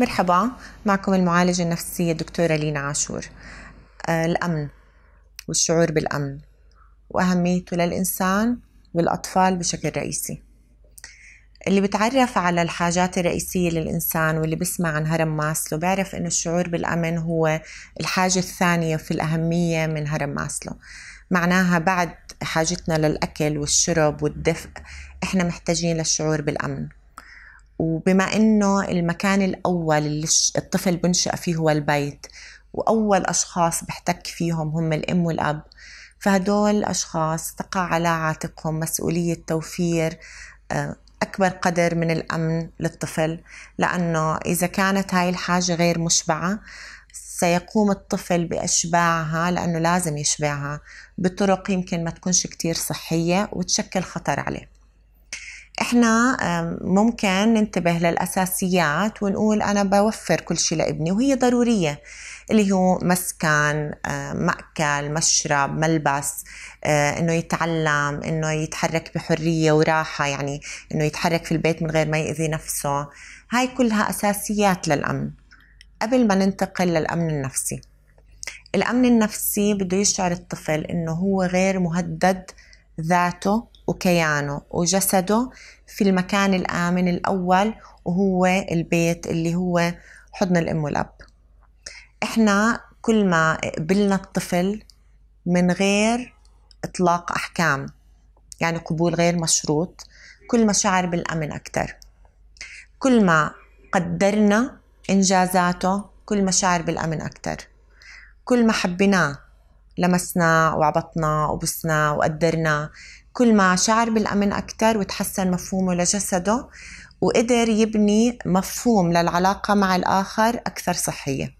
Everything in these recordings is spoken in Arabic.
مرحبا معكم المعالجة النفسية الدكتورة لينا عاشور آه، الأمن والشعور بالأمن وأهميته للإنسان والأطفال بشكل رئيسي اللي بتعرف على الحاجات الرئيسية للإنسان واللي بسمع عن هرم ماسلو بيعرف إنه الشعور بالأمن هو الحاجة الثانية في الأهمية من هرم ماسلو معناها بعد حاجتنا للأكل والشرب والدفء إحنا محتاجين للشعور بالأمن وبما انه المكان الاول اللي الطفل بنشأ فيه هو البيت واول اشخاص بحتك فيهم هم الام والاب فهدول الاشخاص تقع على عاتقهم مسؤوليه توفير آه، اكبر قدر من الامن للطفل لانه اذا كانت هاي الحاجه غير مشبعه سيقوم الطفل باشباعها لانه لازم يشبعها بطرق يمكن ما تكونش كتير صحيه وتشكل خطر عليه احنا ممكن ننتبه للاساسيات ونقول انا بوفر كل شيء لابني وهي ضروريه اللي هو مسكن آه، مأكل مشرب ملبس آه، انه يتعلم انه يتحرك بحريه وراحه يعني انه يتحرك في البيت من غير ما يأذي نفسه هاي كلها اساسيات للامن قبل ما ننتقل للامن النفسي الامن النفسي بده يشعر الطفل انه هو غير مهدد ذاته وكيانه وجسده في المكان الآمن الأول وهو البيت اللي هو حضن الأم والأب إحنا كل ما قبلنا الطفل من غير إطلاق أحكام يعني قبول غير مشروط كل ما شعر بالأمن أكثر كل ما قدرنا إنجازاته كل ما شعر بالأمن أكثر كل ما حبيناه لمسناه وعبطناه وبسناه وقدرناه كل ما شعر بالأمن أكثر وتحسن مفهومه لجسده وقدر يبني مفهوم للعلاقة مع الآخر أكثر صحية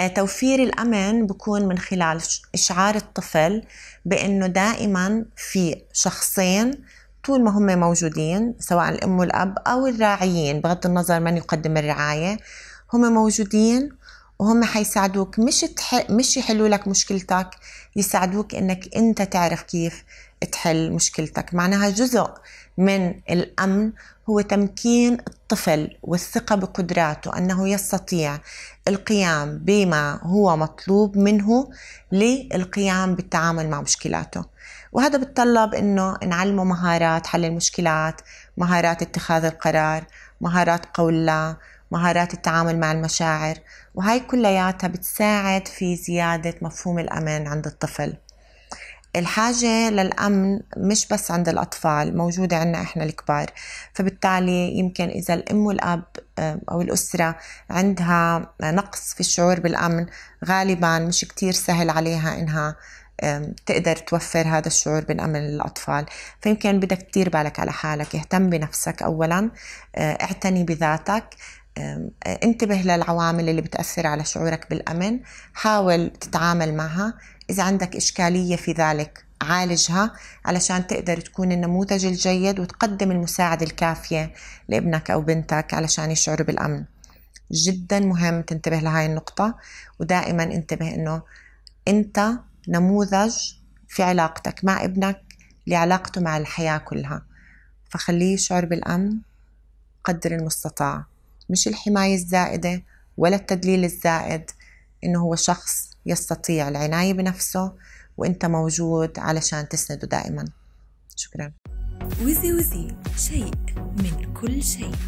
آه، توفير الأمن بكون من خلال إشعار الطفل بأنه دائما في شخصين طول ما هم موجودين سواء الأم والأب أو الراعيين بغض النظر من يقدم الرعاية هم موجودين وهم حيساعدوك مش تح... مش يحلوا لك مشكلتك يساعدوك انك انت تعرف كيف تحل مشكلتك معناها جزء من الامن هو تمكين الطفل والثقه بقدراته انه يستطيع القيام بما هو مطلوب منه للقيام بالتعامل مع مشكلاته وهذا بتطلب انه نعلمه مهارات حل المشكلات مهارات اتخاذ القرار مهارات قول لا مهارات التعامل مع المشاعر وهي كلياتها بتساعد في زيادة مفهوم الأمان عند الطفل الحاجة للأمن مش بس عند الأطفال موجودة عنا إحنا الكبار فبالتالي يمكن إذا الأم والأب أو الأسرة عندها نقص في الشعور بالأمن غالبا مش كتير سهل عليها إنها تقدر توفر هذا الشعور بالأمن للأطفال فيمكن بدك تدير بالك على حالك اهتم بنفسك أولا أه، اعتني بذاتك انتبه للعوامل اللي بتأثر على شعورك بالأمن حاول تتعامل معها إذا عندك إشكالية في ذلك عالجها علشان تقدر تكون النموذج الجيد وتقدم المساعدة الكافية لابنك أو بنتك علشان يشعروا بالأمن جدا مهم تنتبه لهاي النقطة ودائما انتبه انه انت نموذج في علاقتك مع ابنك لعلاقته مع الحياة كلها فخليه يشعر بالأمن قدر المستطاع مش الحماية الزائدة ولا التدليل الزائد إنه هو شخص يستطيع العناية بنفسه وإنت موجود علشان تسنده دائما شكرا وزي وزي شيء من كل شيء